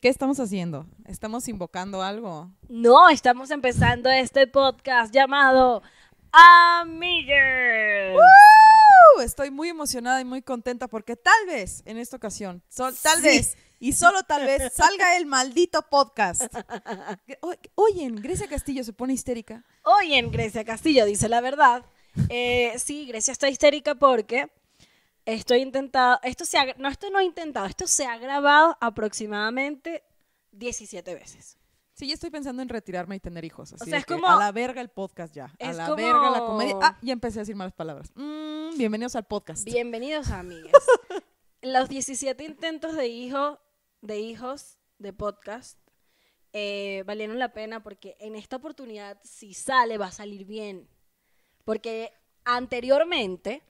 ¿Qué estamos haciendo? ¿Estamos invocando algo? No, estamos empezando este podcast llamado Amigas. Estoy muy emocionada y muy contenta porque tal vez en esta ocasión, tal vez y solo tal vez salga el maldito podcast. Oye, en Grecia Castillo se pone histérica. Oye, Grecia Castillo dice la verdad. Eh, sí, Grecia está histérica porque Estoy intentado, esto se ha, no, esto no he intentado, esto se ha grabado aproximadamente 17 veces. Sí, yo estoy pensando en retirarme y tener hijos. Así o sea, es como. A la verga el podcast ya. A la verga la comedia. Ah, y empecé a decir malas palabras. Mm, bienvenidos al podcast. Bienvenidos, amigas. Los 17 intentos de, hijo, de hijos de podcast eh, valieron la pena porque en esta oportunidad, si sale, va a salir bien. Porque anteriormente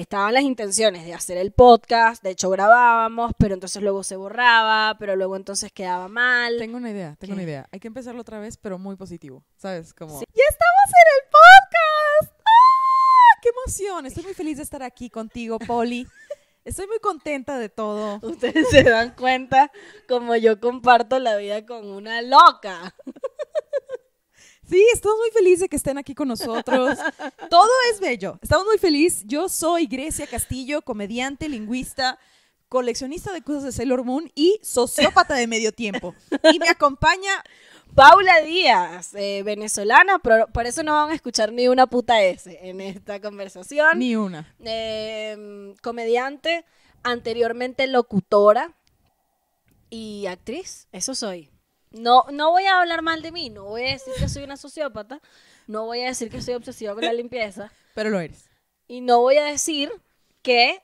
estaban las intenciones de hacer el podcast, de hecho grabábamos, pero entonces luego se borraba, pero luego entonces quedaba mal. Tengo una idea, tengo una idea. Hay que empezarlo otra vez, pero muy positivo, ¿sabes? Como... ¡Ya estamos en el podcast! ¡Ah! ¡Qué emoción! Estoy muy feliz de estar aquí contigo, Poli. Estoy muy contenta de todo. Ustedes se dan cuenta como yo comparto la vida con una loca. Sí, estamos muy felices de que estén aquí con nosotros. Todo es bello. Estamos muy felices. Yo soy Grecia Castillo, comediante, lingüista, coleccionista de cosas de Sailor Moon y sociópata de medio tiempo. Y me acompaña Paula Díaz, eh, venezolana, pero por eso no van a escuchar ni una puta S en esta conversación. Ni una. Em, comediante, anteriormente locutora y actriz, eso soy. No, no voy a hablar mal de mí, no voy a decir que soy una sociópata, no voy a decir que soy obsesiva con la limpieza. Pero lo eres. Y no voy a decir que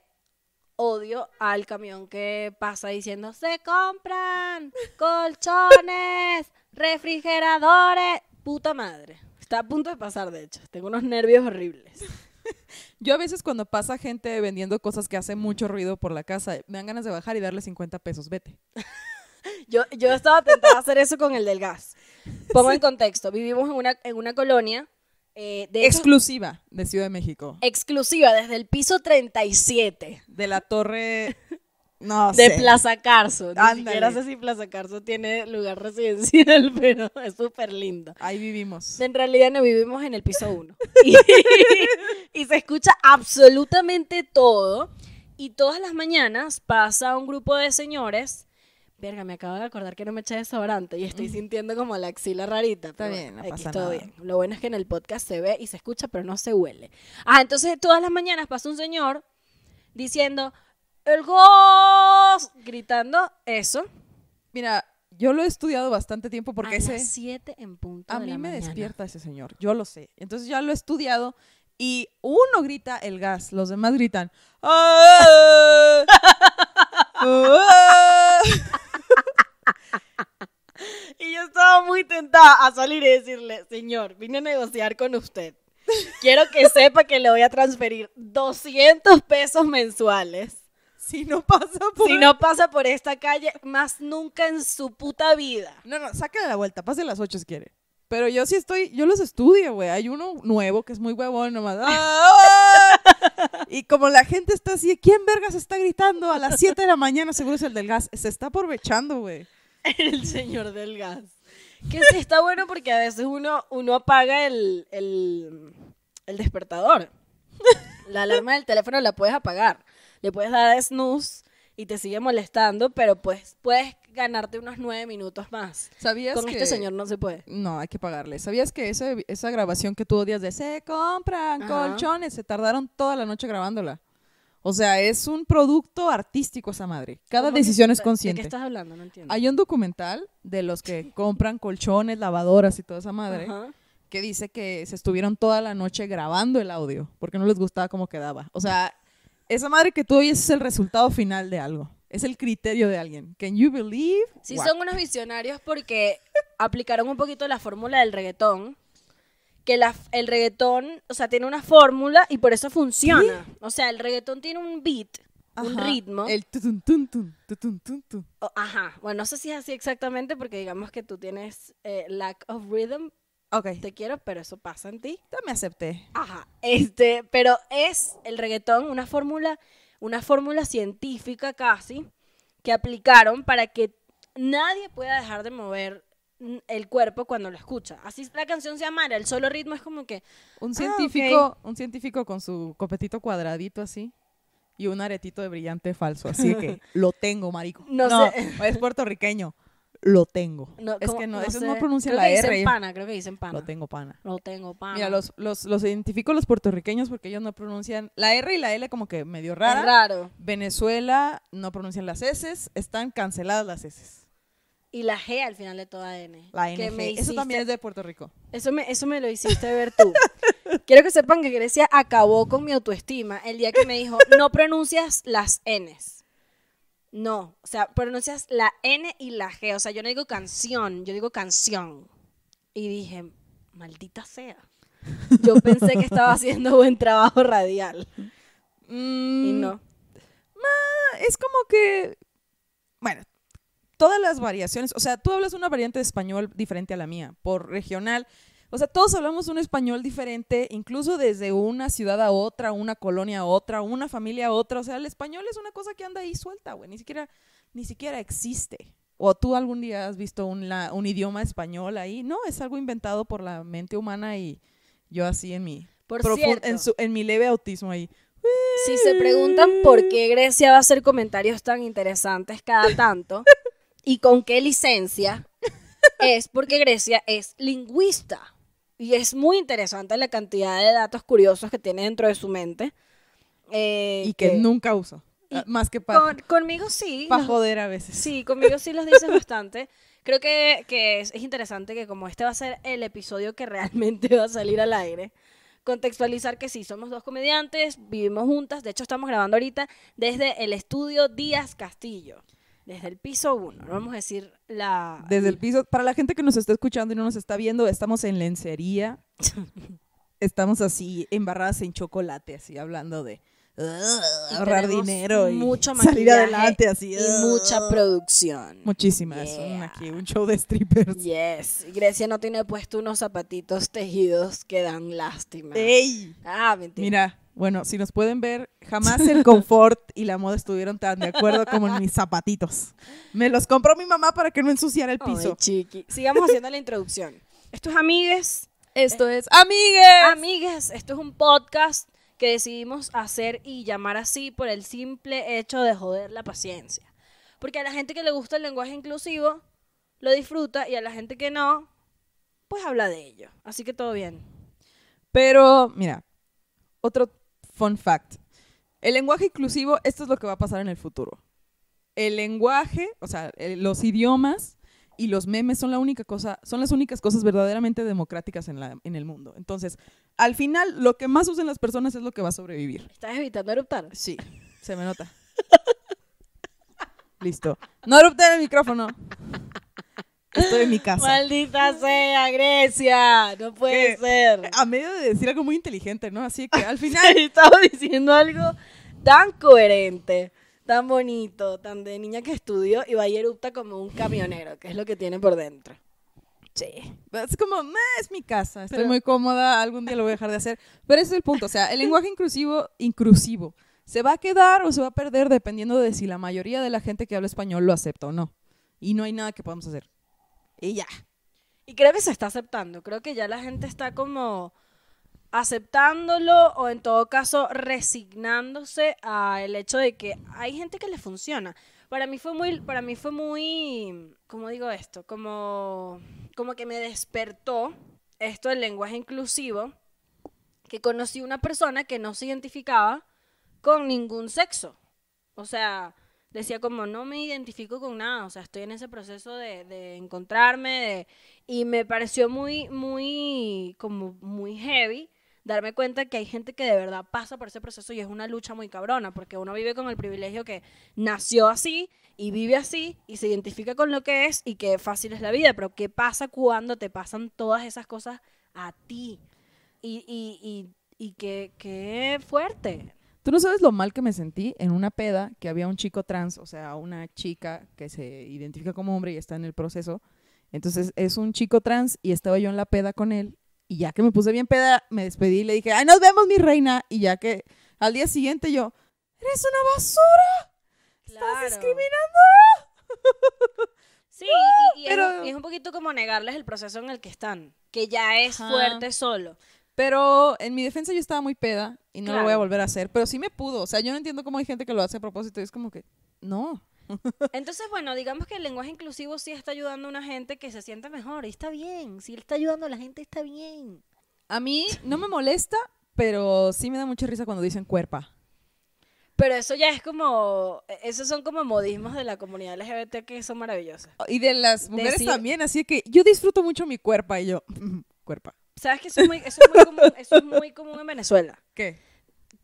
odio al camión que pasa diciendo, se compran colchones, refrigeradores, puta madre. Está a punto de pasar, de hecho. Tengo unos nervios horribles. Yo a veces cuando pasa gente vendiendo cosas que hacen mucho ruido por la casa, me dan ganas de bajar y darle 50 pesos, vete. yo, estaba tentada a hacer eso con el del gas. Pongo en contexto, vivimos en una, en una colonia eh, de exclusiva de Ciudad de México. Exclusiva, desde el piso 37. De la torre... No de Plaza Carso. Ni sé si Plaza Carso tiene lugar residencial, pero es súper lindo. Ahí vivimos. En realidad no vivimos en el piso 1. y se escucha absolutamente todo. Y todas las mañanas pasa un grupo de señores verga, me acabo de acordar que no me eché sobrante y estoy mm. sintiendo como la axila rarita. Está bien, no pasa nada. bien. Lo bueno es que en el podcast se ve y se escucha, pero no se huele. Ah, entonces todas las mañanas pasa un señor diciendo, el gos, gritando eso. Mira, yo lo he estudiado bastante tiempo porque a ese... Las siete en punto. A mí me despierta ese señor, yo lo sé. Entonces ya lo he estudiado y uno grita el gas, los demás gritan... ¡Oh, muy a salir y decirle, señor, vine a negociar con usted. Quiero que sepa que le voy a transferir 200 pesos mensuales. Si no pasa por... no pasa por esta calle, más nunca en su puta vida. No, no, sáquenle la vuelta, pase las 8 si quiere. Pero yo sí estoy, yo los estudio, güey. Hay uno nuevo que es muy huevón nomás. Ah, ah". y como la gente está así, ¿quién vergas está gritando a las 7 de la mañana? Seguro es el del gas. Se está aprovechando, güey. El señor del gas. Que sí está bueno porque a veces uno, uno apaga el, el, despertador. La alarma del teléfono la puedes apagar. Le puedes dar a snooze y te sigue molestando, pero pues puedes ganarte unos nueve minutos más. ¿Sabías Con este que... este señor no se puede. No, hay que pagarle. ¿Sabías que esa, grabación que tú odias de se compran colchones, se tardaron toda la noche grabándola? O sea, es un producto artístico esa madre. Cada decisión es consciente. ¿De qué estás hablando? No entiendo. Hay un documental de los que compran colchones, lavadoras y toda esa madre. Que dice que se estuvieron toda la noche grabando el audio porque no les gustaba cómo quedaba. O sea, esa madre que tú oyes es el resultado final de algo. Es el criterio de alguien. Can you believe? Sí, son unos visionarios porque aplicaron un poquito la fórmula del reggaetón que el reggaetón, o sea, tiene una fórmula y por eso funciona. O sea, el reggaetón tiene un beat, un ritmo. El tutun, tutun, tun tun ajá. Bueno, no sé si es así exactamente porque digamos que tú tienes eh, lack of rhythm. Ok. Te quiero, pero eso pasa en ti. Ya me acepté. Ajá. Este, pero es el reggaetón una fórmula, una fórmula científica casi que aplicaron para que nadie pueda dejar de mover el cuerpo cuando lo escucha. Así la canción se llama, el solo ritmo es como que un ah, científico, un científico con su copetito cuadradito así y un aretito de brillante falso, así que lo tengo, marico. No, es puertorriqueño. Lo tengo. es que no, eso no pronuncia la que pana, creo que dicen pana. Lo tengo pana. Lo tengo pana. Mira, los, los, los identifico los puertorriqueños porque ellos no pronuncian la R y la L como que medio rara. raro. Venezuela no pronuncian las S, están canceladas las S y la G al final de toda N. La N. Eso también es de Puerto Rico. Eso me, eso me lo hiciste ver tú. Quiero que sepan que Grecia acabó con mi autoestima el día que me dijo, no pronuncias las Ns. No, o sea, pronuncias la N y la G. O sea, yo no digo canción, yo digo canción. Y dije, maldita sea. Yo pensé que estaba haciendo buen trabajo radial. Mm, y no. es como que, bueno, todas las variaciones, o sea, tú hablas una variante de español diferente a la mía, por regional. O sea, todos hablamos un español diferente, incluso desde una ciudad a otra, una colonia a otra, una familia a otra. O sea, el español es una cosa que anda ahí suelta, güey. Ni siquiera, ni siquiera existe. ¿O tú algún día has visto un, idioma español ahí? No, es algo inventado por la mente humana y yo así en mi, por en, en mi leve autismo ahí. Si se preguntan por qué Grecia va a hacer comentarios tan interesantes cada tanto, y con qué licencia, es porque Grecia es lingüista. Y es muy interesante la cantidad de datos curiosos que tiene dentro de su mente. Eh, y que, nunca uso. Ah, más que para... conmigo sí. Para joder a veces. Sí, conmigo sí los dices bastante. Creo que, es, es, interesante que como este va a ser el episodio que realmente va a salir al aire, contextualizar que sí, somos dos comediantes, vivimos juntas, de hecho estamos grabando ahorita desde el estudio Díaz Castillo desde el piso uno, vamos a decir la... Desde el piso, para la gente que nos está escuchando y no nos está viendo, estamos en lencería, estamos así embarradas en chocolate, así hablando de... ahorrar dinero y salir adelante así y mucha producción muchísimas aquí un show de strippers yes Grecia no tiene puesto unos zapatitos tejidos que dan lástima Ey. ah mentira mira bueno, si nos pueden ver, jamás el confort y la moda estuvieron tan de acuerdo como en mis zapatitos. Me los compró mi mamá para que no ensuciara el piso. Ay, chiqui. Sigamos haciendo la introducción. Esto es Amigues. Esto es Amigues. Amigues, esto es un podcast que decidimos hacer y llamar así por el simple hecho de joder la paciencia. Porque a la gente que le gusta el lenguaje inclusivo, lo disfruta y a la gente que no, pues habla de ello. Así que todo bien. Pero, mira, otro fun fact. El lenguaje inclusivo, esto es lo que va a pasar en el futuro. El lenguaje, o sea, los idiomas y los memes son la única cosa, son las únicas cosas verdaderamente democráticas en, la, en el mundo. Entonces, al final, lo que más usen las personas es lo que va a sobrevivir. ¿Estás evitando eruptar? Sí, se me nota. Listo. No erupte el micrófono. Estoy en mi casa. Maldita sea, Grecia. No puede ser. A medio de decir algo muy inteligente, ¿no? Así que al final. estaba diciendo algo tan coherente, tan bonito, tan de niña que estudió y va a erupta como un camionero, que es lo que tiene por dentro. Sí. Es como, es mi casa, estoy muy cómoda, algún día lo voy a dejar de hacer. Pero ese es el punto, o sea, el lenguaje inclusivo, inclusivo, se va a quedar o se va a perder dependiendo de si la mayoría de la gente que habla español lo acepta o no. Y no hay nada que podamos hacer. Y ya. Y creo que se está aceptando. Creo que ya la gente está como aceptándolo o en todo caso resignándose al hecho de que hay gente que le funciona. Para mí fue muy, para mí fue muy, ¿cómo digo esto? Como, como que me despertó esto del lenguaje inclusivo, que conocí una persona que no se identificaba con ningún sexo. O sea, decía como no me identifico con nada, o sea, estoy en ese proceso de, encontrarme y me pareció muy, muy, como muy heavy darme cuenta que hay gente que de verdad pasa por ese proceso y es una lucha muy cabrona, porque uno vive con el privilegio que nació así y vive así y se identifica con lo que es y que fácil es la vida, pero ¿qué pasa cuando te pasan todas esas cosas a ti? Y, y, y, y qué, qué fuerte, Tú no sabes lo mal que me sentí en una peda que había un chico trans, o sea, una chica que se identifica como hombre y está en el proceso. Entonces es un chico trans y estaba yo en la peda con él y ya que me puse bien peda, me despedí y le dije, ay, nos vemos mi reina. Y ya que al día siguiente yo, eres una basura. Estás discriminando. Sí, y, es, un poquito como negarles el proceso en el que están, que ya es fuerte solo. Pero en mi defensa yo estaba muy peda y no lo voy a volver a hacer, pero sí me pudo. O sea, yo no entiendo cómo hay gente que lo hace a propósito y es como que, no. Entonces, bueno, digamos que el lenguaje inclusivo sí está ayudando a una gente que se sienta mejor y está bien. Si está ayudando a la gente, está bien. A mí no me molesta, pero sí me da mucha risa cuando dicen cuerpa. Pero eso ya es como, e, esos son como modismos de la comunidad LGBT que son maravillosos. Y de las mujeres también, así que yo disfruto mucho mi cuerpa y yo, cuerpa. ¿Sabes que eso es muy, común, en Venezuela? ¿Qué?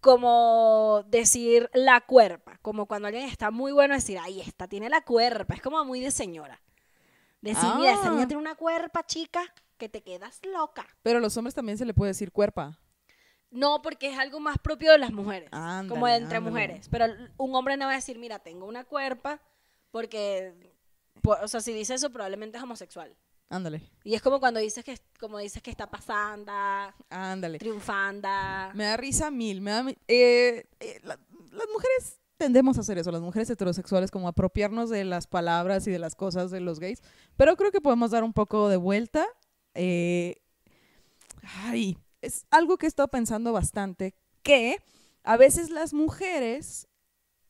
como decir la cuerpa, como cuando alguien está muy bueno decir, ahí está, tiene la cuerpa, es como muy de señora. Decir, mira, esta niña ah. tiene una cuerpa, chica, que te quedas loca. Pero a los hombres también se le puede decir cuerpa. No, porque es algo más propio de las mujeres, como entre mujeres. Pero un hombre no va a decir, mira, tengo una cuerpa, porque, o sea, si dice eso probablemente es homosexual. Ándale. Y es como cuando dices que, como dices que está pasando. Ándale. Triunfando. Me da risa mil. Me da, eh, eh, las mujeres tendemos a hacer eso, las mujeres heterosexuales, como apropiarnos de las palabras y de las cosas de los gays. Pero creo que podemos dar un poco de vuelta. Eh, es algo que he estado pensando bastante, que a veces las mujeres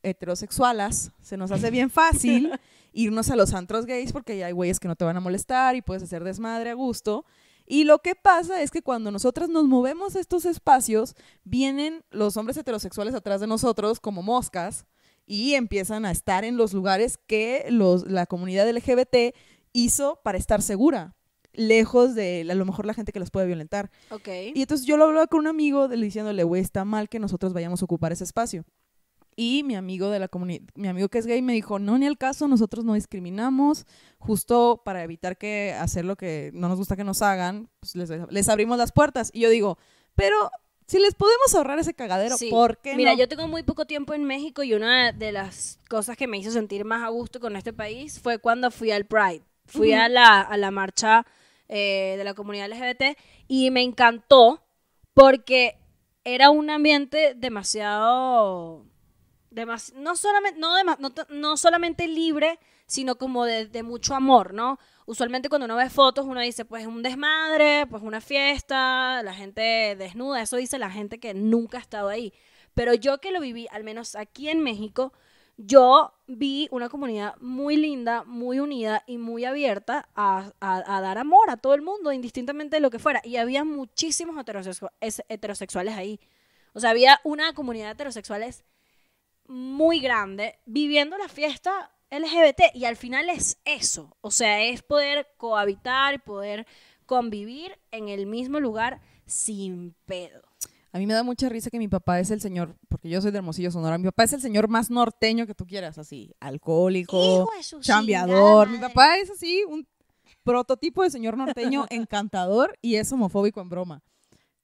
heterosexuales se nos hace bien fácil irnos a los antros gays porque ya hay güeyes que no te van a molestar y puedes hacer desmadre a gusto. Y lo que pasa es que cuando nosotras nos movemos a estos espacios, vienen los hombres heterosexuales atrás de nosotros como moscas y empiezan a estar en los lugares que la comunidad LGBT hizo para estar segura, lejos de a lo mejor la gente que los puede violentar. Y entonces yo lo hablaba con un amigo diciéndole, güey, está mal que nosotros vayamos a ocupar ese espacio. Y mi amigo de la comunidad, mi amigo que es gay me dijo, no, ni al caso, nosotros no discriminamos, justo para evitar que hacer lo que no nos gusta que nos hagan, pues les, abrimos las puertas. Y yo digo, pero si les podemos ahorrar ese cagadero, ¿por qué Mira, yo tengo muy poco tiempo en México y una de las cosas que me hizo sentir más a gusto con este país fue cuando fui al Pride. Fui a, la, marcha eh, de la comunidad LGBT y me encantó porque era un ambiente demasiado no, solamente, no, no, no, solamente libre, sino como de, mucho amor, ¿no? Usualmente cuando uno ve fotos, uno dice, pues un desmadre, pues una fiesta, la gente desnuda, eso dice la gente que nunca ha estado ahí. Pero yo que lo viví, al menos aquí en México, yo vi una comunidad muy linda, muy unida y muy abierta a, dar amor a todo el mundo, indistintamente de lo que fuera. Y había muchísimos heterosexuales ahí. O sea, había una comunidad de heterosexuales muy grande viviendo la fiesta LGBT y al final es eso, o sea, es poder cohabitar, y poder convivir en el mismo lugar sin pedo. A mí me da mucha risa que mi papá es el señor, porque yo soy de Hermosillo, Sonora. Mi papá es el señor más norteño que tú quieras, así, alcohólico, chambeador. Mi papá es así, un prototipo de señor norteño encantador y es homofóbico en broma.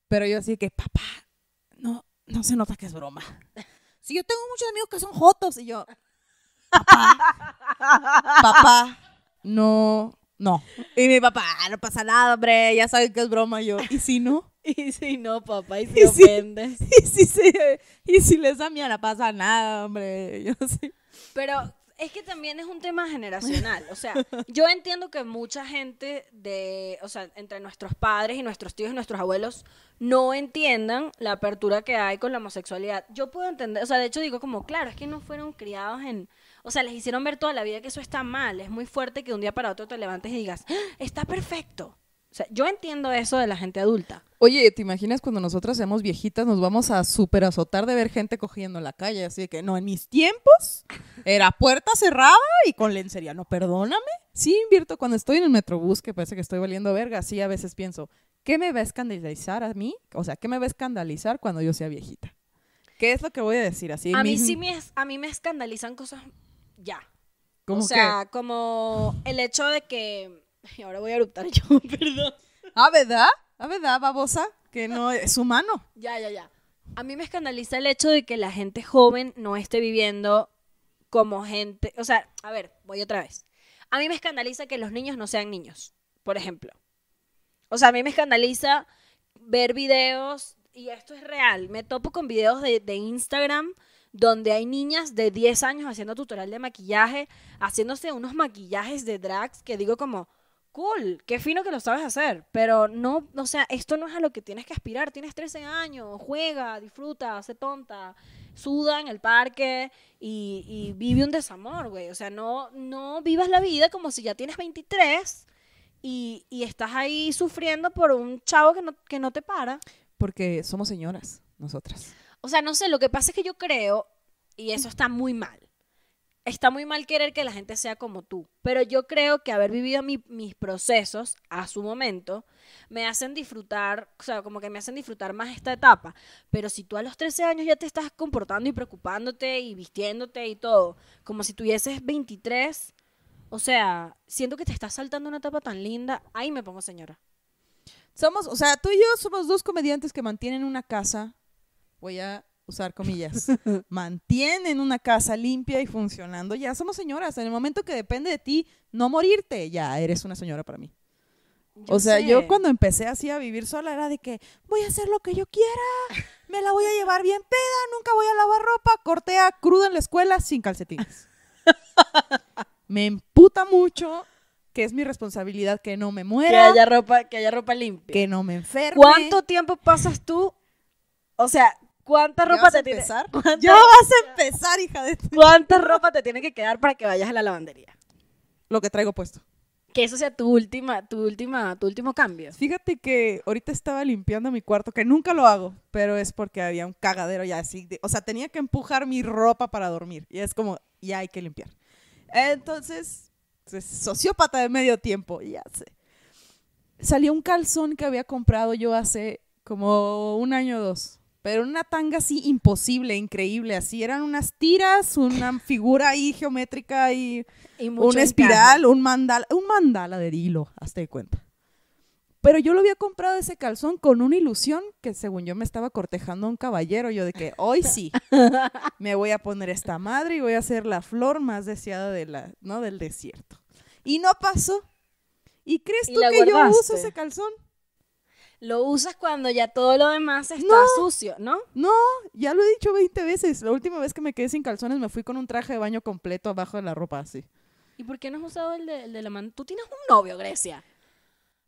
Pero yo así que, papá, no, no se nota que es broma. Si yo tengo muchos amigos que son jotos y yo, papá, papá, no, no. Y mi papá, ah, no pasa nada, hombre, ya sabes que es broma yo. ¿Y si no? Y si no, papá, y si ¿Y y, si y les da mí no pasa nada, hombre. Yo sí. Pero es que también es un tema generacional. O sea, yo entiendo que mucha gente de, o sea, entre nuestros padres y nuestros tíos y nuestros abuelos no entiendan la apertura que hay con la homosexualidad. Yo puedo entender, o sea, de hecho digo como, claro, es que no fueron criados en, o sea, les hicieron ver toda la vida que eso está mal. Es muy fuerte que de un día para otro te levantes y digas, ¡Ah! está perfecto sea, yo entiendo eso de la gente adulta. Oye, ¿te imaginas cuando nosotras seamos viejitas nos vamos a súper azotar de ver gente cogiendo en la calle? Así de que no, en mis tiempos era puerta cerrada y con lencería. No, perdóname. Sí invierto cuando estoy en el metrobús, que parece que estoy valiendo verga. Sí, a veces pienso, ¿qué me va a escandalizar a mí? O sea, ¿qué me va a escandalizar cuando yo sea viejita? ¿Qué es lo que voy a decir así? A mí sí me, a mí me escandalizan cosas ya. ¿Cómo o sea, como el hecho de que Y ahora voy a eruptar yo, perdón. Ah, ¿verdad? Ah, ¿verdad, babosa? Que no es humano. Ya, ya, ya. A mí me escandaliza el hecho de que la gente joven no esté viviendo como gente. O sea, a ver, voy otra vez. A mí me escandaliza que los niños no sean niños, por ejemplo. O sea, a mí me escandaliza ver videos, y esto es real. Me topo con videos de Instagram donde hay niñas de 10 años haciendo tutorial de maquillaje, haciéndose unos maquillajes de drags que digo como, cool, qué fino que lo sabes hacer, pero no, o sea, esto no es a lo que tienes que aspirar, tienes 13 años, juega, disfruta, hace tonta, suda en el parque y, vive un desamor, güey, o sea, no, no vivas la vida como si ya tienes 23 y, estás ahí sufriendo por un chavo que no, que no te para. Porque somos señoras, nosotras. O sea, no sé, lo que pasa es que yo creo, y eso está muy mal, está muy mal querer que la gente sea como tú, pero yo creo que haber vivido mis procesos a su momento me hacen disfrutar, o sea, como que me hacen disfrutar más esta etapa. Pero si tú a los 13 años ya te estás comportando y preocupándote y vistiéndote y todo, como si tuvieses 23, o sea, siento que te estás saltando una etapa tan linda, ahí me pongo señora. Somos, o sea, tú y yo somos dos comediantes que mantienen una casa. Voy a usar comillas, mantienen una casa limpia y funcionando, ya somos señoras. En el momento que depende de ti no morirte, ya eres una señora para mí. o sea, yo cuando empecé así a vivir sola era de que voy a hacer lo que yo quiera, me la voy a llevar bien peda, nunca voy a lavar ropa, cortea cruda en la escuela sin calcetines. me emputa mucho que es mi responsabilidad que no me muera. Que haya ropa, que haya ropa limpia. Que no me enferme. ¿Cuánto tiempo pasas tú? O sea, ¿Cuánta ropa te tiene? vas a empezar, hija de ¿Cuánta ropa te tiene que quedar para que vayas a la lavandería? Lo que traigo puesto. Que eso sea tu última, tu última, tu último cambio. Fíjate que ahorita estaba limpiando mi cuarto, que nunca lo hago, pero es porque había un cagadero ya así, o sea, tenía que empujar mi ropa para dormir y es como ya hay que limpiar. Entonces, pues, sociópata de medio tiempo, ya sé. Salió un calzón que había comprado yo hace como un año o dos pero una tanga así imposible, increíble, así eran unas tiras, una figura ahí geométrica y, un una espiral, un mandala, un mandala de hilo, hasta de cuenta. Pero yo lo había comprado ese calzón con una ilusión que según yo me estaba cortejando a un caballero, yo de que hoy sí me voy a poner esta madre y voy a ser la flor más deseada ¿no? del desierto. Y no pasó. ¿Y crees tú que yo uso ese calzón? Lo usas cuando ya todo lo demás está sucio, ¿no? No, ya lo he dicho 20 veces. La última vez que me quedé sin calzones me fui con un traje de baño completo abajo de la ropa, así. ¿Y por qué no has usado el de, la mano? Tú tienes un novio, Grecia.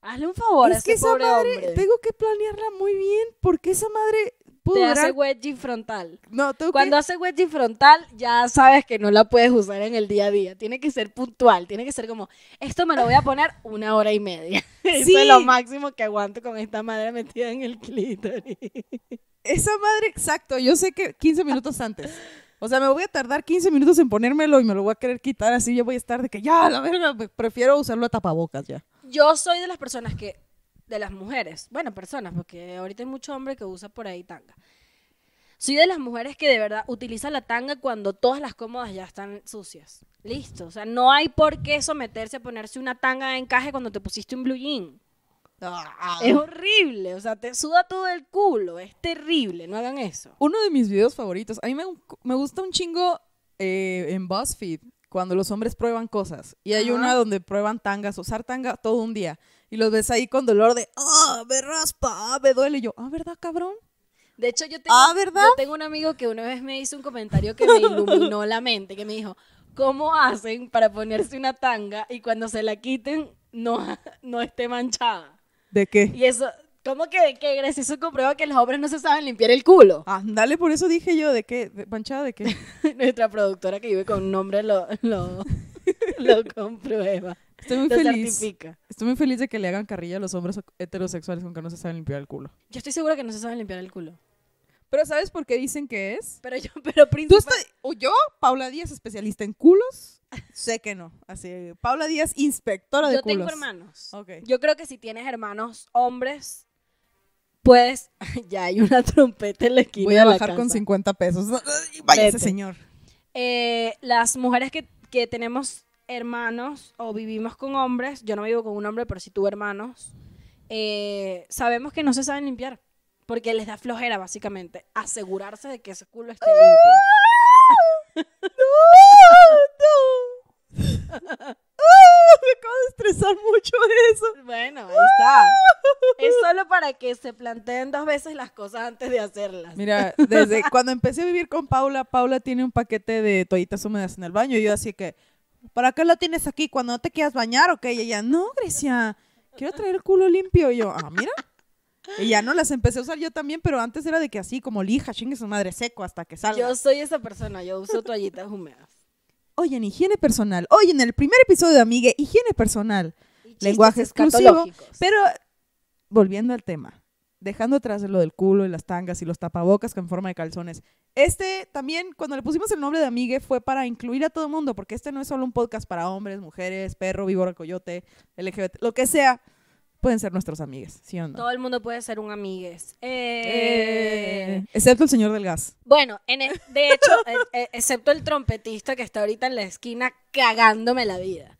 Hazle un favor es a ese que esa madre, Tengo que planearla muy bien porque esa madre te hace wedgie frontal. No, ¿tú Cuando hace wedgie frontal, ya sabes que no la puedes usar en el día a día. Tiene que ser puntual. Tiene que ser como, esto me lo voy a poner una hora y media. Eso es lo máximo que aguanto con esta madre metida en el clítoris. Esa madre, exacto. Yo sé que 15 minutos antes. O sea, me voy a tardar 15 minutos en ponérmelo y me lo voy a querer quitar. Así yo voy a estar de que ya, la verga, prefiero usarlo a tapabocas ya. Yo soy de las personas que, de las mujeres, bueno, personas, porque ahorita hay mucho hombre que usa por ahí tanga. Soy de las mujeres que de verdad utiliza la tanga cuando todas las cómodas ya están sucias. Listo. O sea, no hay por qué someterse a ponerse una tanga de encaje cuando te pusiste un blue jean. Ah. Es horrible, o sea, te suda todo el culo, es terrible, no hagan eso. Uno de mis videos favoritos, a mí me, gusta un chingo eh, en BuzzFeed, cuando los hombres prueban cosas. Y hay una donde prueban tangas, usar tanga todo un día. Y los ves ahí con dolor de, ah, me raspa, ah, me duele. Y yo, ah, ¿verdad, cabrón? De hecho, yo tengo, ah, tengo un amigo que una vez me hizo un comentario que me iluminó la mente, que me dijo, ¿cómo hacen para ponerse una tanga y cuando se la quiten no, no esté manchada? ¿De qué? Y eso, ¿cómo que, que Grecia eso comprueba que los hombres no se saben limpiar el culo? Ah, dale, por eso dije yo, ¿de qué? ¿Manchada de qué? Nuestra productora que vive con un nombre lo, comprueba. Estoy muy feliz. Estoy muy feliz de que le hagan carrilla a los hombres heterosexuales con que no se saben limpiar el culo. Yo estoy segura que no se saben limpiar el culo. Pero ¿sabes por qué dicen que es? Pero yo, pero ¿Tú estás, o yo, Paula Díaz, especialista en culos, sé que no. Así, Paula Díaz, inspectora de culos. Yo tengo hermanos. Okay. Yo creo que si tienes hermanos hombres, puedes... ya hay una trompeta en la esquina Voy a bajar con 50 pesos. Vaya ese señor. Eh, las mujeres que, que tenemos hermanos o vivimos con hombres, yo no vivo con un hombre, pero si tuve hermanos, eh, sabemos que no se saben limpiar porque les da flojera, básicamente, asegurarse de que ese culo esté limpio. ¡No! ¡No! me acabo de estresar mucho eso. Bueno, ahí está. es solo para que se planteen dos veces las cosas antes de hacerlas. Mira, desde cuando empecé a vivir con Paula, Paula tiene un paquete de toallitas húmedas en el baño y yo así que, ¿para qué lo tienes aquí? ¿Cuando no te quieras bañar o okay? qué? Y ella, no, Grecia, quiero traer el culo limpio. Y yo, ah, mira. Y ya no las empecé a usar yo también, pero antes era de que así, como lija, chingue su madre seco hasta que salga. Yo soy esa persona, yo uso toallitas húmedas. Oye, en higiene personal. Oye, en el primer episodio de Amigue, higiene personal. Lenguaje exclusivo. Pero volviendo al tema, dejando atrás lo del culo y las tangas y los tapabocas con forma de calzones. Este también, cuando le pusimos el nombre de Amigue, fue para incluir a todo el mundo, porque este no es solo un podcast para hombres, mujeres, perro, víbora, coyote, LGBT, lo que sea pueden ser nuestros amigues, ¿sí o no? Todo el mundo puede ser un amigues. Eh, eh. excepto el señor del gas. Bueno, en e, de hecho, eh, excepto el trompetista que está ahorita en la esquina cagándome la vida.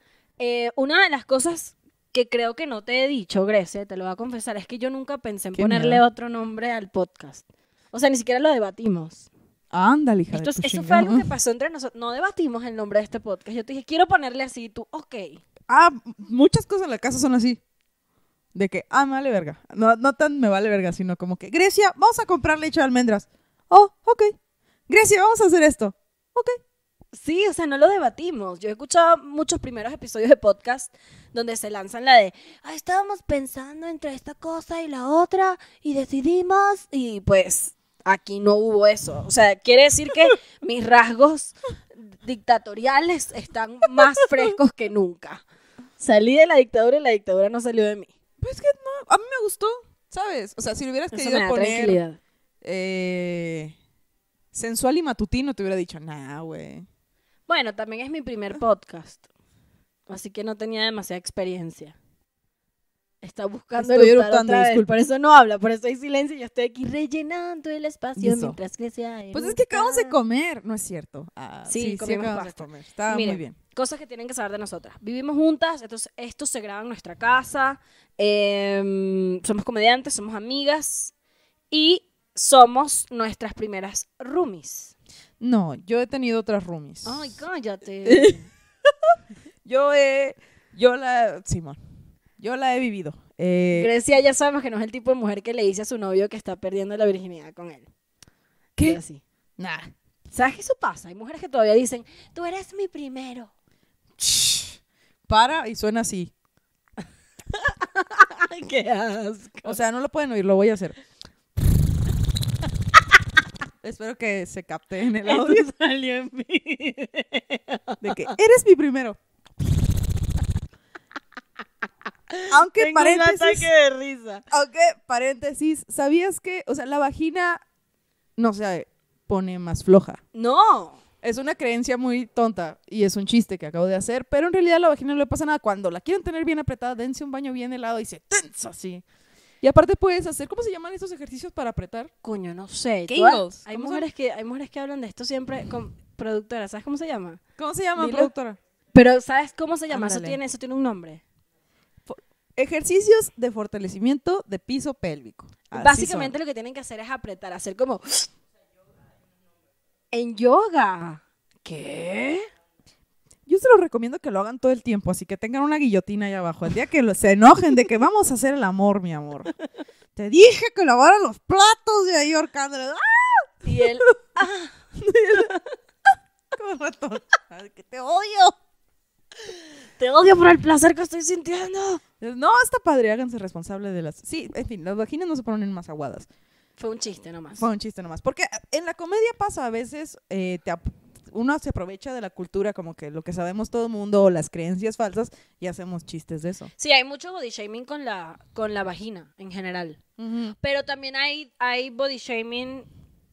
una de las cosas que creo que no te he dicho, Grecia, te lo voy a confesar, es que yo nunca pensé en ponerle otro nombre al podcast. O sea, ni siquiera lo debatimos. Ándale, hija Esto, Eso fue algo que pasó entre nosotros. No debatimos el nombre de este podcast. Yo te dije, quiero ponerle así, tú, ok. Ah, muchas cosas en la casa son así. De que, ah, me vale verga. No, no tan me vale verga, sino como que, Grecia, vamos a comprar leche de almendras. Oh, ok. Grecia, vamos a hacer esto. Ok. Sí, o sea, no lo debatimos. Yo he escuchado muchos primeros episodios de podcast donde se lanzan la de, ah, estábamos pensando entre esta cosa y la otra y decidimos y pues aquí no hubo eso. O sea, quiere decir que mis rasgos dictatoriales están más frescos que nunca. Salí de la dictadura y la dictadura no salió de mí. Pues que no, a mí me gustó, ¿sabes? O sea, si lo hubieras querido poner eh, sensual y matutino, te hubiera dicho, nah, güey. Bueno, también es mi primer podcast, así que no tenía demasiada experiencia. Está buscando estoy eructando, otra Por eso no habla, por eso hay silencio. y Yo estoy aquí rellenando el espacio mientras que sea. Pues es que acabamos de comer, no es cierto. Ah, sí, sí, acabamos de comer. Está muy bien. Cosas que tienen que saber de nosotras. Vivimos juntas, entonces esto se graba en nuestra casa. Em, somos comediantes, somos amigas y somos nuestras primeras roomies. No, yo he tenido otras roomies. Ay, cállate. yo he. Yo la. Simón. Yo la he vivido. Eh, Grecia ya sabemos que no es el tipo de mujer que le dice a su novio que está perdiendo la virginidad con él. ¿Qué? Así. nada ¿Sabes qué eso pasa? Hay mujeres que todavía dicen, tú eres mi primero. Para y suena así. qué asco. O sea, no lo pueden oír, lo voy a hacer. Espero que se capte en el audio. salió en mí. De que eres mi primero. Aunque paréntesis. risa. Aunque paréntesis, ¿sabías que, o sea, la vagina no se pone más floja? No. Es una creencia muy tonta y es un chiste que acabo de hacer, pero en realidad a la vagina no le pasa nada. Cuando la quieren tener bien apretada, dense un baño bien helado y se tensa así. Y aparte puedes hacer, ¿cómo se llaman estos ejercicios para apretar? Coño, no sé. Hay mujeres, que, hay mujeres que hablan de esto siempre con productora, ¿sabes cómo se llama? ¿Cómo se llama, productora? Pero ¿sabes cómo se llama? Eso tiene, eso tiene un nombre. Ejercicios de fortalecimiento de piso pélvico. Básicamente lo que tienen que hacer es apretar, hacer como... En yoga. ¿Qué? Yo se los recomiendo que lo hagan todo el tiempo, así que tengan una guillotina ahí abajo. El día que se enojen de que vamos a hacer el amor, mi amor. Te dije que lavaran los platos de ahí Orcandre. ¡Ah! Y él... ¡Ah! ¡Que te odio! Te odio por el placer que estoy sintiendo. No, está padre, háganse responsable de las. Sí, en fin, las vaginas no se ponen más aguadas. Fue un chiste nomás. Fue un chiste nomás. Porque en la comedia pasa a veces, eh, uno se aprovecha de la cultura, como que lo que sabemos todo el mundo, o las creencias falsas, y hacemos chistes de eso. Sí, hay mucho body shaming con la, con la vagina en general. Pero también hay, hay body shaming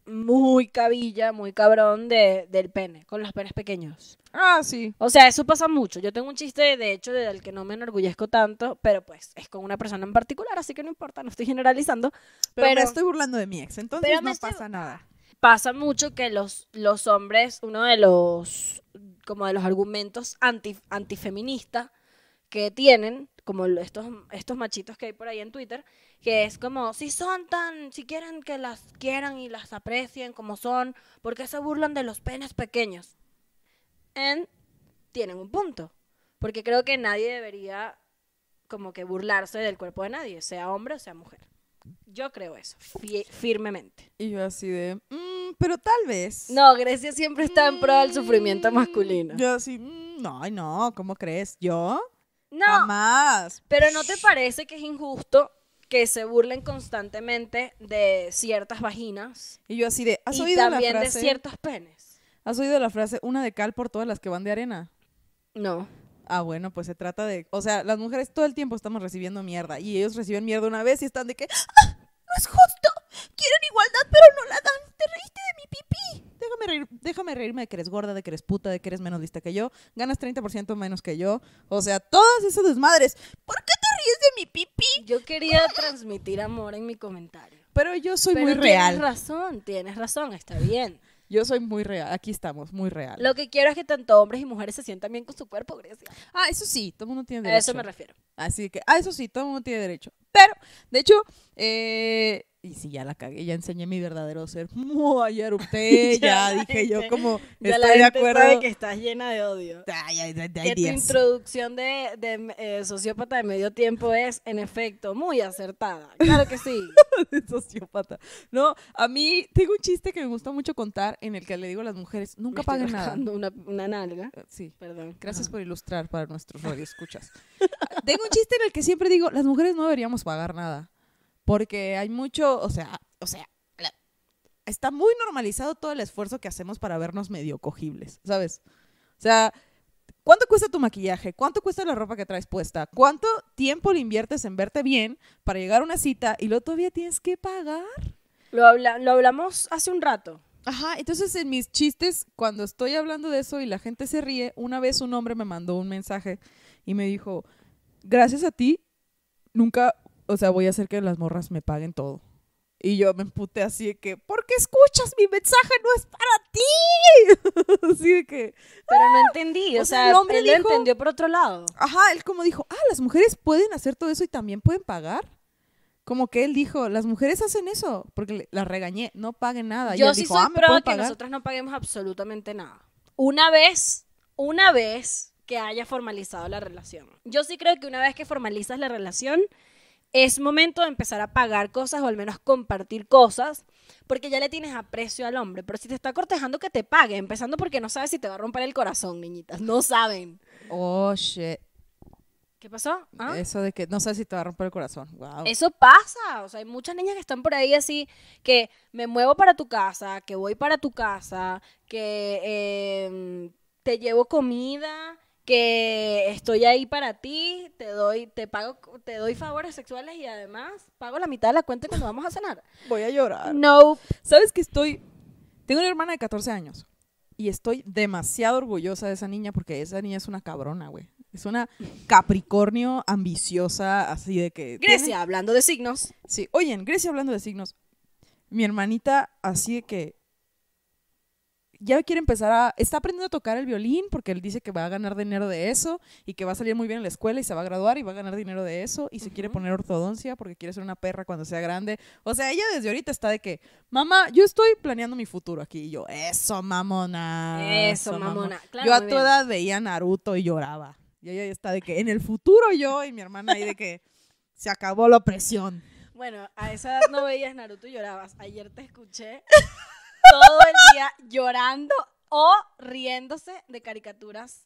muy cabilla, muy cabrón de, del pene, con los penes pequeños. Ah, sí. O sea, eso pasa mucho. Yo tengo un chiste, de hecho, del que no me enorgullezco tanto, pero pues es con una persona en particular, así que no importa, no estoy generalizando. Pero, estoy burlando de mi ex, entonces no pasa nada. Pasa mucho que los, los hombres, uno de los, como de los argumentos anti, antifeministas que tienen, como estos, estos machitos que hay por ahí en Twitter, que es como, si son tan, si quieren que las quieran y las aprecien como son, ¿por qué se burlan de los penes pequeños? tienen un punto. Porque creo que nadie debería como que burlarse del cuerpo de nadie, sea hombre o sea mujer. Yo creo eso, firmemente. Y yo así de, mm, pero tal vez. No, Grecia siempre está en pro del sufrimiento mm, masculino. Yo así, mm, no, no, ¿cómo crees? ¿Yo? No. Pero ¿no te parece que es injusto que se burlen constantemente de ciertas vaginas? Y yo así de, y también de ciertos penes. ¿Has oído la frase una de cal por todas las que van de arena? No. Ah, bueno, pues se trata de. O sea, las mujeres todo el tiempo estamos recibiendo mierda. Y ellos reciben mierda una vez y están de que. ¡Ah! ¡No es justo! Quieren igualdad, pero no la dan. Te reíste de mi pipí. Déjame, reír, déjame reírme de que eres gorda, de que eres puta, de que eres menos lista que yo. Ganas 30% menos que yo. O sea, todas esas desmadres. ¿Por qué te ríes de mi pipí? Yo quería transmitir amor en mi comentario. Pero yo soy muy real. Tienes razón, tienes razón, está bien. Yo soy muy real, aquí estamos, muy real. Lo que quiero es que tanto hombres y mujeres se sientan bien con su cuerpo, Grecia. Ah, eso sí, todo el mundo tiene derecho. A eso me refiero. Así que, ah, eso sí, todo el mundo tiene derecho. Pero, de hecho, eh, y si ya la cagué, ya enseñé mi verdadero ser. Ya erupté, ya, dije yo como ya estoy la de acuerdo. Sabe que estás llena de odio. Ay, introducción de, eh, sociópata de medio tiempo es, en efecto, muy acertada. Claro que sí. sociópata. No, a mí tengo un chiste que me gusta mucho contar en el que le digo a las mujeres, nunca me paguen nada. Una, una nalga. Eh, sí. Perdón. Gracias por ilustrar para nuestros radioescuchas. tengo un chiste en el que siempre digo, las mujeres no deberíamos pagar nada. Porque hay mucho, o sea, o sea, está muy normalizado todo el esfuerzo que hacemos para vernos medio cogibles, ¿sabes? O sea, ¿cuánto cuesta tu maquillaje? ¿Cuánto cuesta la ropa que traes puesta? ¿Cuánto tiempo le inviertes en verte bien para llegar a una cita y luego todavía tienes que pagar? Lo, lo hablamos hace un rato. Ajá, entonces en mis chistes, cuando estoy hablando de eso y la gente se ríe, una vez un hombre me mandó un mensaje y me dijo, gracias a ti, nunca o sea, voy a hacer que las morras me paguen todo. Y yo me emputé así de que, ¿por qué escuchas mi mensaje? No es para ti. así de que. Pero no entendí, o, sea, el hombre él lo entendió por otro lado. Ajá, él como dijo, ah, las mujeres pueden hacer todo eso y también pueden pagar. Como que él dijo, las mujeres hacen eso, porque la regañé, no paguen nada. Yo y él sí soy ah, pro que nosotros nosotras no paguemos absolutamente nada. Una vez, una vez que haya formalizado la relación. Yo sí creo que una vez que formalizas la relación, es momento de empezar a pagar cosas o al menos compartir cosas, porque ya le tienes aprecio al hombre. Pero si te está cortejando, que te pague, empezando porque no sabes si te va a romper el corazón, niñitas. No saben. Oh, shit. ¿Qué pasó? ¿Ah? Eso de que no sabes si te va a romper el corazón. Wow. Eso pasa. O sea, hay muchas niñas que están por ahí así, que me muevo para tu casa, que voy para tu casa, que em, te llevo comida, que estoy ahí para ti, te doy, te pago, te doy favores sexuales y además pago la mitad de la cuenta cuando vamos a cenar. Voy a llorar. No. ¿Sabes que estoy? Tengo una hermana de 14 años y estoy demasiado orgullosa de esa niña porque esa niña es una cabrona, güey. Es una Capricornio ambiciosa, así de que. Grecia, hablando de signos. Sí, oye, Grecia hablando de signos. Mi hermanita, así de que ya quiere empezar a, está aprendiendo a tocar el violín porque él dice que va a ganar dinero de eso y que va a salir muy bien en la escuela y se va a graduar y va a ganar dinero de eso y se quiere poner ortodoncia porque quiere ser una perra cuando sea grande. O sea, ella desde ahorita está de que, mamá, yo estoy planeando mi futuro aquí y yo, eso mamona. Eso, mamona. yo a tu edad veía Naruto y lloraba. Y ella está de que en el futuro yo y mi hermana ahí de que se acabó la opresión. Bueno, a esa edad no veías Naruto y llorabas. Ayer te escuché todo el día llorando o riéndose de caricaturas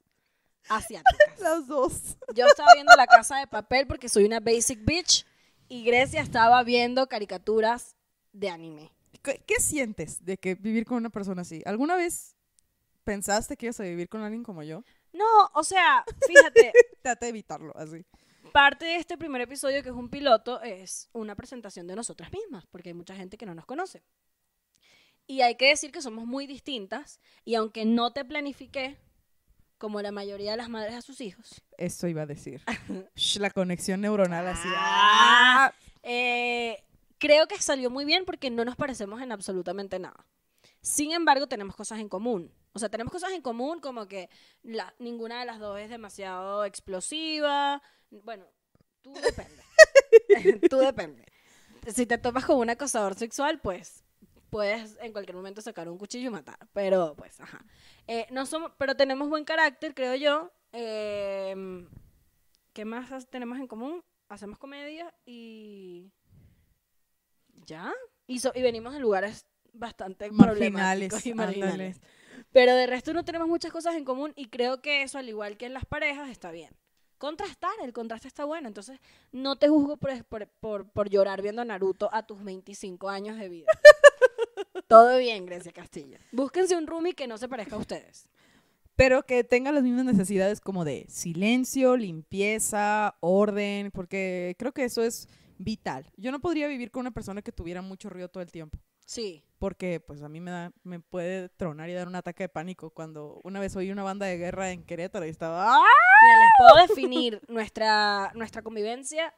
asiáticas. Las dos. Yo estaba viendo La Casa de Papel porque soy una basic bitch y Grecia estaba viendo caricaturas de anime. ¿Qué, sientes de que vivir con una persona así? ¿Alguna vez pensaste que ibas a vivir con alguien como yo? No, o sea, fíjate. Trata de evitarlo así. Parte de este primer episodio, que es un piloto, es una presentación de nosotras mismas, porque hay mucha gente que no nos conoce. Y hay que decir que somos muy distintas y aunque no te planifiqué, como la mayoría de las madres a sus hijos. Eso iba a decir. la conexión neuronal así. Ah. Ah. Eh, creo que salió muy bien porque no nos parecemos en absolutamente nada. Sin embargo, tenemos cosas en común. O sea, tenemos cosas en común como que la, ninguna de las dos es demasiado explosiva. Bueno, tú depende. tú depende. Si te topas con un acosador sexual, pues puedes en cualquier momento sacar un cuchillo y matar. Pero, pues, ajá. Eh, no somos, pero tenemos buen carácter, creo yo. Em, ¿Qué más tenemos en común? Hacemos comedia y. ¿Ya? Y, y venimos de lugares bastante problemáticos y marginales. Pero de resto no tenemos muchas cosas en común y creo que eso, al igual que en las parejas, está bien. Contrastar, el contraste está bueno. Entonces, no te juzgo por, llorar viendo a Naruto a tus 25 años de vida. Todo bien, Grecia Castillo. Búsquense un roomie que no se parezca a ustedes. Pero que tenga las mismas necesidades como de silencio, limpieza, orden, porque creo que eso es vital. Yo no podría vivir con una persona que tuviera mucho ruido todo el tiempo. Sí. Porque pues a mí me, da, me puede tronar y dar un ataque de pánico cuando una vez oí una banda de guerra en Querétaro y estaba... ¡Ah! les puedo definir nuestra, nuestra convivencia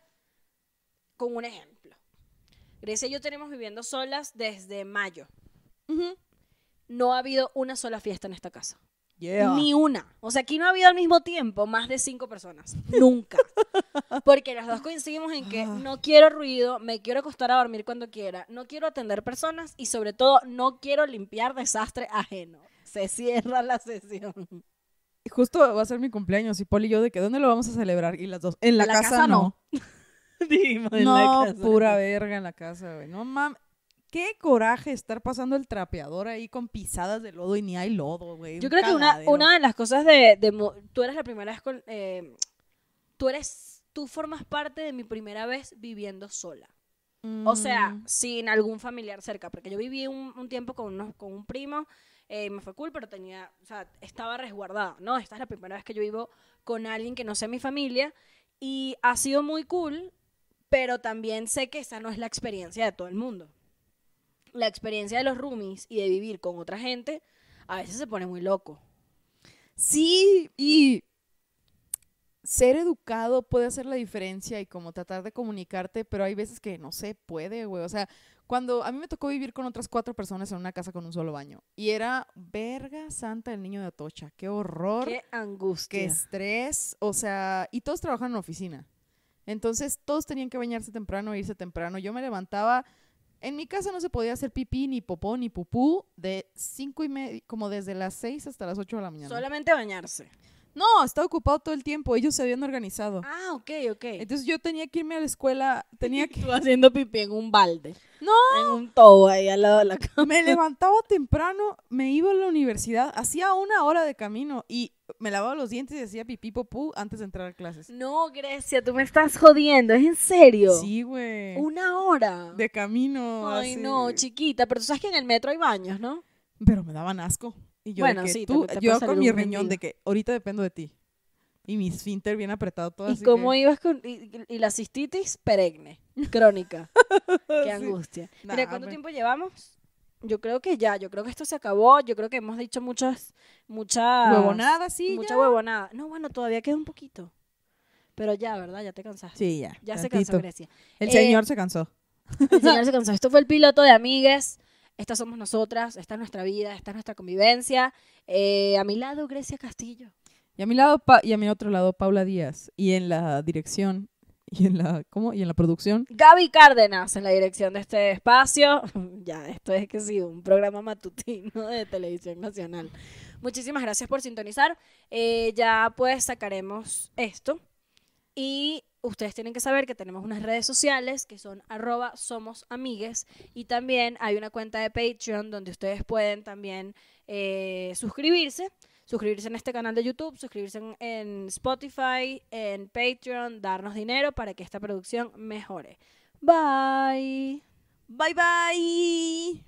con un ejemplo. Grecia y yo tenemos viviendo solas desde mayo. No ha habido una sola fiesta en esta casa. Ni una. O sea, aquí no ha habido al mismo tiempo más de cinco personas. Nunca. Porque las dos coincidimos en que ah. no quiero ruido, me quiero acostar a dormir cuando quiera, no quiero atender personas y sobre todo no quiero limpiar desastre ajeno. Se cierra la sesión. Justo va a ser mi cumpleaños y Poli y yo de que ¿dónde lo vamos a celebrar? Y las dos, en la, casa, no. no. pura verga en la casa, güey. No mames. Qué coraje estar pasando el trapeador ahí con pisadas de lodo y ni hay lodo, güey. Yo creo que una, de las cosas de, Tú eres la primera vez con... Eh, tú eres... Tú formas parte de mi primera vez viviendo sola. O sea, mm. sin algún familiar cerca. Porque yo viví un, tiempo con, con un primo... Eh, me fue cool, pero tenía, o sea, estaba resguardado, ¿no? Esta es la primera vez que yo vivo con alguien que no sea mi familia y ha sido muy cool, pero también sé que esa no es la experiencia de todo el mundo la experiencia de los roomies y de vivir con otra gente, a veces se pone muy loco. Sí, y ser educado puede hacer la diferencia y como tratar de comunicarte, pero hay veces que no se puede, güey. O sea, cuando a mí me tocó vivir con otras cuatro personas en una casa con un solo baño y era verga santa el niño de Atocha, qué horror, qué angustia, qué estrés, o sea, y todos trabajan en oficina. Entonces todos tenían que bañarse temprano, irse temprano. Yo me levantaba en mi casa no se podía hacer pipí, ni popó, ni pupú de cinco y media, como desde las seis hasta las ocho de la mañana. Solamente bañarse. No, estaba ocupado todo el tiempo. Ellos se habían organizado. Ah, ok, ok. Entonces yo tenía que irme a la escuela. Tenía que. haciendo pipí en un balde. No. En un tobo ahí al lado de la cama. Me levantaba temprano, me iba a la universidad, hacía una hora de camino y me lavaba los dientes y hacía pipí popú antes de entrar a clases. No, Grecia, tú me estás jodiendo. ¿Es en serio? Sí, güey. Una hora. De camino. Ay, no, chiquita. Pero tú sabes que en el metro hay baños, ¿no? Pero me daban asco yo, bueno, sí, yo con mi riñón de que ahorita dependo de ti. Y mi esfínter bien apretado todo ¿Y cómo ibas con...? Y, la cistitis peregne, crónica. Qué angustia. Mira, ¿cuánto tiempo llevamos? Yo creo que ya, yo creo que esto se acabó, yo creo que hemos dicho muchas, muchas... nada sí, Mucha huevonada. No, bueno, todavía queda un poquito. Pero ya, ¿verdad? Ya te cansaste. Sí, ya. Ya se cansó Grecia. El señor eh, se cansó. El señor se cansó. Esto fue el piloto de Amigues. Estas somos nosotras, esta es nuestra vida, esta es nuestra convivencia. Eh, a mi lado, Grecia Castillo. Y a mi lado y a mi otro lado, Paula Díaz. Y en la dirección y en la ¿cómo? y en la producción Gaby Cárdenas en la dirección de este espacio ya esto es que sí un programa matutino de televisión nacional muchísimas gracias por sintonizar eh, ya pues sacaremos esto y ustedes tienen que saber que tenemos unas redes sociales que son arroba somos amigues y también hay una cuenta de Patreon donde ustedes pueden también eh, suscribirse. Suscribirse en este canal de YouTube, suscribirse en Spotify, en Patreon, darnos dinero para que esta producción mejore. Bye. Bye bye.